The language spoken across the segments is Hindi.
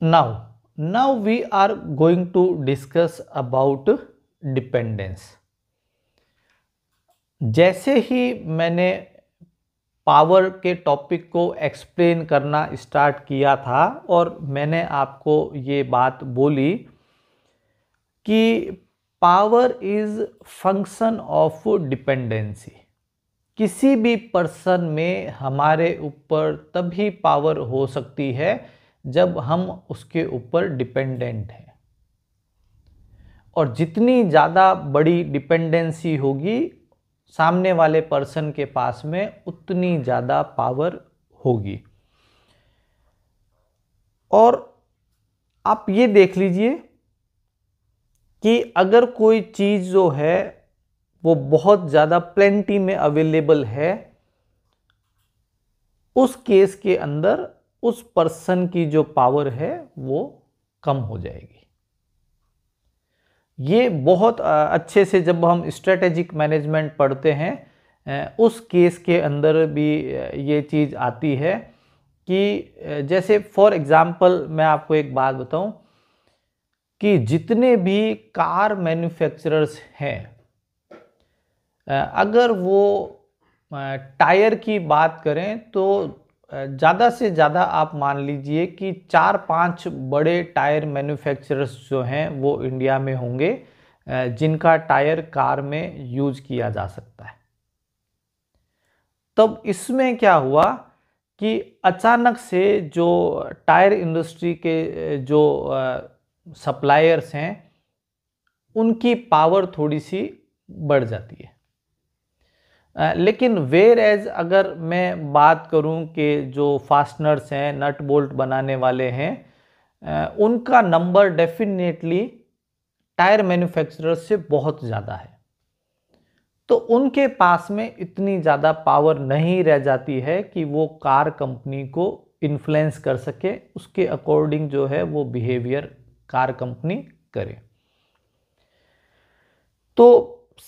now now we are going to discuss about dependence जैसे ही मैंने पावर के टॉपिक को एक्सप्लेन करना स्टार्ट किया था और मैंने आपको ये बात बोली कि power is function of dependency किसी भी पर्सन में हमारे ऊपर तभी पावर हो सकती है जब हम उसके ऊपर डिपेंडेंट हैं और जितनी ज़्यादा बड़ी डिपेंडेंसी होगी सामने वाले पर्सन के पास में उतनी ज़्यादा पावर होगी और आप ये देख लीजिए कि अगर कोई चीज़ जो है वो बहुत ज़्यादा प्लेंटी में अवेलेबल है उस केस के अंदर उस पर्सन की जो पावर है वो कम हो जाएगी ये बहुत अच्छे से जब हम स्ट्रेटेजिक मैनेजमेंट पढ़ते हैं उस केस के अंदर भी ये चीज़ आती है कि जैसे फॉर एग्ज़ाम्पल मैं आपको एक बात बताऊं कि जितने भी कार मैन्युफैक्चरर्स हैं अगर वो टायर की बात करें तो ज़्यादा से ज़्यादा आप मान लीजिए कि चार पांच बड़े टायर मैन्युफैक्चरर्स जो हैं वो इंडिया में होंगे जिनका टायर कार में यूज किया जा सकता है तब इसमें क्या हुआ कि अचानक से जो टायर इंडस्ट्री के जो सप्लायर्स हैं उनकी पावर थोड़ी सी बढ़ जाती है लेकिन वेयर एज अगर मैं बात करूं कि जो फास्टनर्स हैं नट बोल्ट बनाने वाले हैं उनका नंबर डेफिनेटली टायर मैन्युफैक्चरर से बहुत ज़्यादा है तो उनके पास में इतनी ज़्यादा पावर नहीं रह जाती है कि वो कार कंपनी को इन्फ्लुएंस कर सके उसके अकॉर्डिंग जो है वो बिहेवियर कार कंपनी करे तो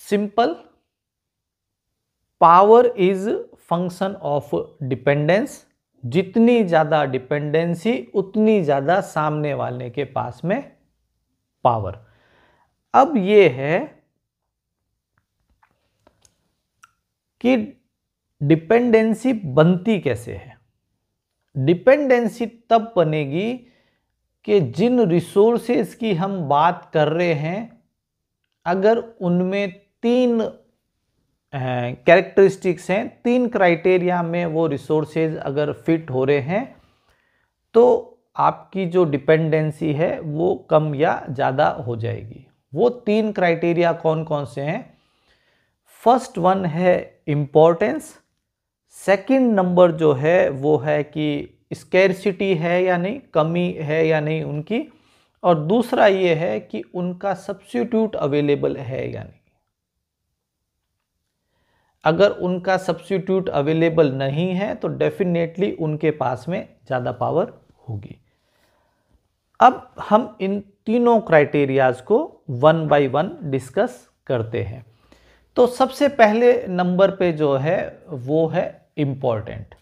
simple power is function of dependence जितनी ज़्यादा डिपेंडेंसी उतनी ज़्यादा सामने वाले के पास में पावर अब ये है कि डिपेंडेंसी बनती कैसे है डिपेंडेंसी तब बनेगी कि जिन रिसोर्सेज की हम बात कर रहे हैं अगर उनमें तीन कैरेक्टरिस्टिक्स हैं तीन क्राइटेरिया में वो रिसोर्सेज अगर फिट हो रहे हैं तो आपकी जो डिपेंडेंसी है वो कम या ज़्यादा हो जाएगी वो तीन क्राइटेरिया कौन कौन से हैं फर्स्ट वन है इम्पोर्टेंस सेकंड नंबर जो है वो है कि स्केरसिटी है या नहीं कमी है या नहीं उनकी और दूसरा ये है कि उनका सब्सिट्यूट अवेलेबल है या नहीं अगर उनका सब्सिट्यूट अवेलेबल नहीं है तो डेफिनेटली उनके पास में ज़्यादा पावर होगी अब हम इन तीनों क्राइटेरियाज को वन बाय वन डिस्कस करते हैं तो सबसे पहले नंबर पे जो है वो है इम्पोर्टेंट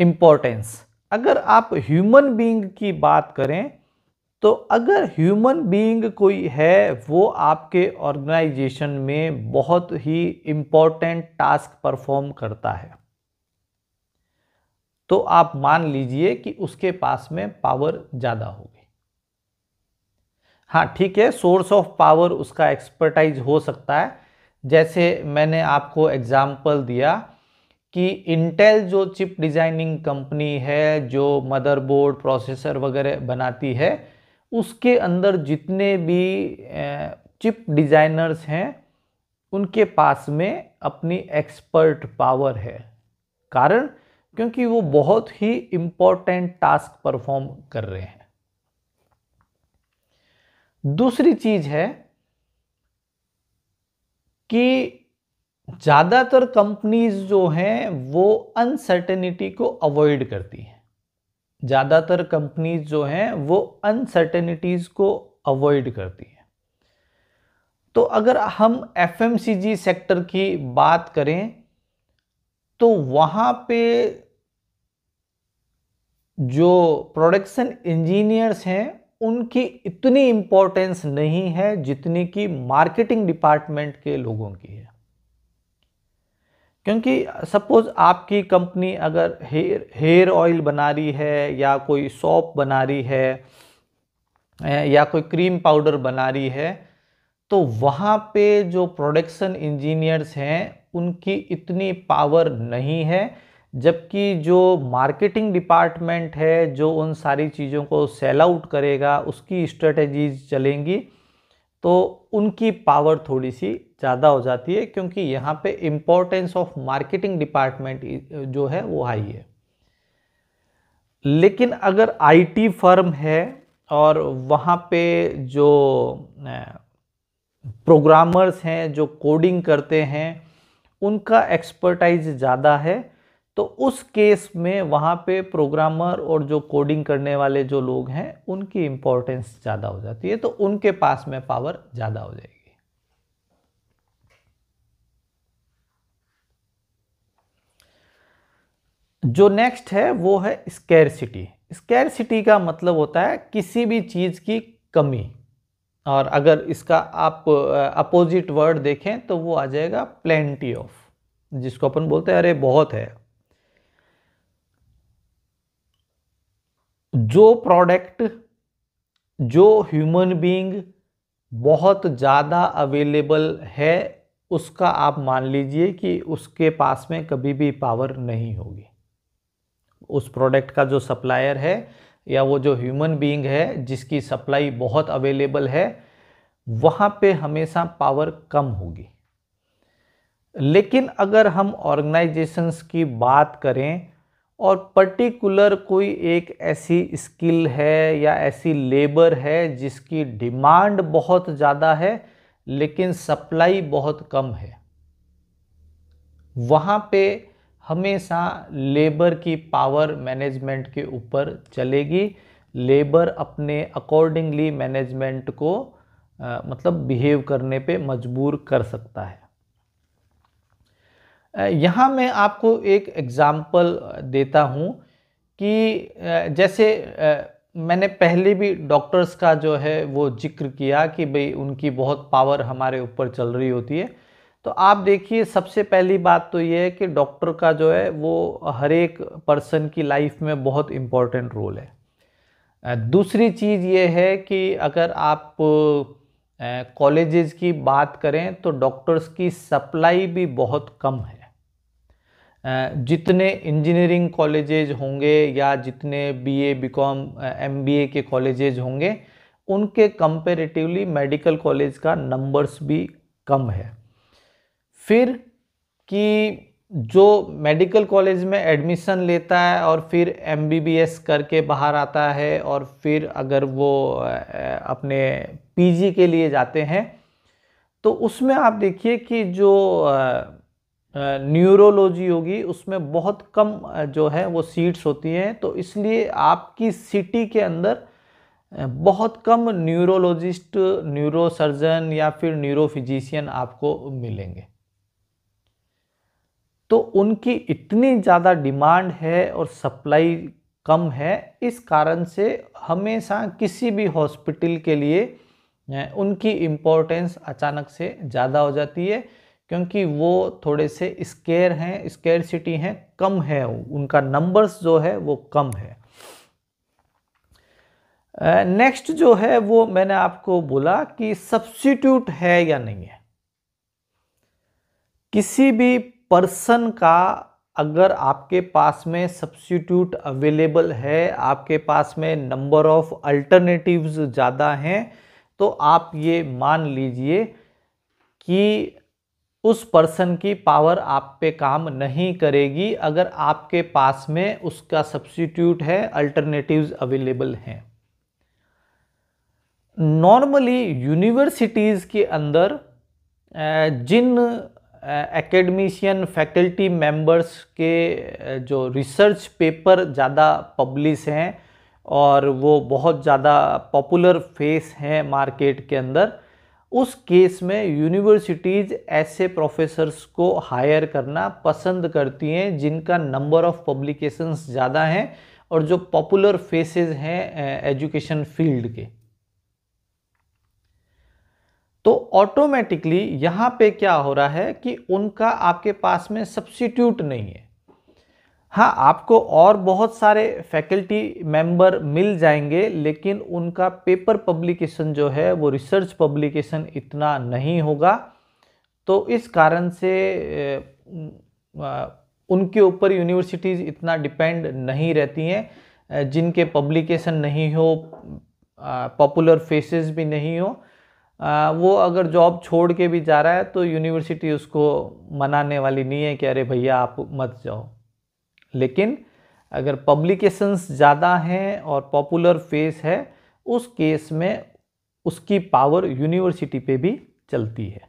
इम्पोर्टेंस अगर आप ह्यूमन बींग की बात करें तो अगर ह्यूमन बीइंग कोई है वो आपके ऑर्गेनाइजेशन में बहुत ही इम्पोर्टेंट टास्क परफॉर्म करता है तो आप मान लीजिए कि उसके पास में पावर ज़्यादा होगी हाँ ठीक है सोर्स ऑफ पावर उसका एक्सपर्टाइज हो सकता है जैसे मैंने आपको एग्जाम्पल दिया कि इंटेल जो चिप डिज़ाइनिंग कंपनी है जो मदरबोर्ड प्रोसेसर वगैरह बनाती है उसके अंदर जितने भी चिप डिज़ाइनर्स हैं उनके पास में अपनी एक्सपर्ट पावर है कारण क्योंकि वो बहुत ही इम्पोर्टेंट टास्क परफॉर्म कर रहे हैं दूसरी चीज है कि ज़्यादातर कंपनीज जो हैं वो अनसर्टेनिटी को अवॉइड करती हैं ज़्यादातर कंपनीज जो हैं वो अनसर्टेनिटीज़ को अवॉइड करती हैं तो अगर हम एफएमसीजी सेक्टर की बात करें तो वहाँ पे जो प्रोडक्शन इंजीनियर्स हैं उनकी इतनी इम्पोर्टेंस नहीं है जितनी कि मार्केटिंग डिपार्टमेंट के लोगों की है क्योंकि सपोज़ आपकी कंपनी अगर हेयर हेयर ऑयल बना रही है या कोई सॉप बना रही है या कोई क्रीम पाउडर बना रही है तो वहाँ पे जो प्रोडक्शन इंजीनियर्स हैं उनकी इतनी पावर नहीं है जबकि जो मार्केटिंग डिपार्टमेंट है जो उन सारी चीज़ों को सेल आउट करेगा उसकी स्ट्रेटजीज चलेंगी तो उनकी पावर थोड़ी सी ज़्यादा हो जाती है क्योंकि यहाँ पे इम्पोर्टेंस ऑफ मार्केटिंग डिपार्टमेंट जो है वो हाई है लेकिन अगर आईटी फर्म है और वहाँ पे जो प्रोग्रामर्स हैं जो कोडिंग करते हैं उनका एक्सपर्टाइज ज़्यादा है तो उस केस में वहाँ पे प्रोग्रामर और जो कोडिंग करने वाले जो लोग हैं उनकी इम्पोर्टेंस ज़्यादा हो जाती है तो उनके पास में पावर ज़्यादा हो जाएगी जो नेक्स्ट है वो है स्केर सिटी स्केर सिटी का मतलब होता है किसी भी चीज़ की कमी और अगर इसका आप अपोजिट वर्ड देखें तो वो आ जाएगा प्लेंटी ऑफ जिसको अपन बोलते हैं अरे बहुत है जो प्रोडक्ट जो ह्यूमन बीइंग बहुत ज़्यादा अवेलेबल है उसका आप मान लीजिए कि उसके पास में कभी भी पावर नहीं होगी उस प्रोडक्ट का जो सप्लायर है या वो जो ह्यूमन बीइंग है जिसकी सप्लाई बहुत अवेलेबल है वहाँ पे हमेशा पावर कम होगी लेकिन अगर हम ऑर्गेनाइजेशंस की बात करें और पर्टिकुलर कोई एक ऐसी स्किल है या ऐसी लेबर है जिसकी डिमांड बहुत ज़्यादा है लेकिन सप्लाई बहुत कम है वहाँ पे हमेशा लेबर की पावर मैनेजमेंट के ऊपर चलेगी लेबर अपने अकॉर्डिंगली मैनेजमेंट को आ, मतलब बिहेव करने पे मजबूर कर सकता है यहाँ मैं आपको एक एग्ज़ाम्पल देता हूँ कि जैसे मैंने पहले भी डॉक्टर्स का जो है वो जिक्र किया कि भाई उनकी बहुत पावर हमारे ऊपर चल रही होती है तो आप देखिए सबसे पहली बात तो ये है कि डॉक्टर का जो है वो हर एक पर्सन की लाइफ में बहुत इम्पॉर्टेंट रोल है दूसरी चीज़ ये है कि अगर आप कॉलेजेस की बात करें तो डॉक्टर्स की सप्लाई भी बहुत कम है जितने इंजीनियरिंग कॉलेजेज होंगे या जितने बीए बीकॉम एमबीए के कॉलेजेज होंगे उनके कंपेरेटिवली मेडिकल कॉलेज का नंबर्स भी कम है फिर कि जो मेडिकल कॉलेज में एडमिशन लेता है और फिर एमबीबीएस करके बाहर आता है और फिर अगर वो अपने पीजी के लिए जाते हैं तो उसमें आप देखिए कि जो न्यूरोलॉजी होगी उसमें बहुत कम जो है वो सीट्स होती हैं तो इसलिए आपकी सिटी के अंदर बहुत कम न्यूरोलॉजिस्ट न्यूरोसर्जन या फिर न्यूरोफिजिशियन आपको मिलेंगे तो उनकी इतनी ज़्यादा डिमांड है और सप्लाई कम है इस कारण से हमेशा किसी भी हॉस्पिटल के लिए उनकी इम्पोर्टेंस अचानक से ज़्यादा हो जाती है क्योंकि वो थोड़े से स्केयर हैं स्केयर सिटी हैं कम है उनका नंबर्स जो है वो कम है नेक्स्ट जो है वो मैंने आपको बोला कि सब्सिट्यूट है या नहीं है किसी भी पर्सन का अगर आपके पास में सब्सिट्यूट अवेलेबल है आपके पास में नंबर ऑफ अल्टरनेटिव्स ज़्यादा हैं तो आप ये मान लीजिए कि उस पर्सन की पावर आप पे काम नहीं करेगी अगर आपके पास में उसका सब्सिट्यूट है अल्टरनेटिव्स अवेलेबल हैं नॉर्मली यूनिवर्सिटीज़ के अंदर जिन एकेडमिशियन फैकल्टी मेंबर्स के जो रिसर्च पेपर ज़्यादा पब्लिश हैं और वो बहुत ज़्यादा पॉपुलर फेस हैं मार्केट के अंदर उस केस में यूनिवर्सिटीज़ ऐसे प्रोफेसर्स को हायर करना पसंद करती हैं जिनका नंबर ऑफ़ पब्लिकेशंस ज़्यादा हैं और जो पॉपुलर फेसेस हैं एजुकेशन फील्ड के तो ऑटोमेटिकली यहाँ पे क्या हो रहा है कि उनका आपके पास में सब्सिट्यूट नहीं है हाँ आपको और बहुत सारे फैकल्टी मेंबर मिल जाएंगे लेकिन उनका पेपर पब्लिकेशन जो है वो रिसर्च पब्लिकेशन इतना नहीं होगा तो इस कारण से उनके ऊपर यूनिवर्सिटीज़ इतना डिपेंड नहीं रहती हैं जिनके पब्लिकेशन नहीं हो पॉपुलर फेसेस भी नहीं हो वो अगर जॉब छोड़ के भी जा रहा है तो यूनिवर्सिटी उसको मनाने वाली नहीं है कि अरे भैया आप मत जाओ लेकिन अगर पब्लिकेशंस ज़्यादा हैं और पॉपुलर फेस है उस केस में उसकी पावर यूनिवर्सिटी पे भी चलती है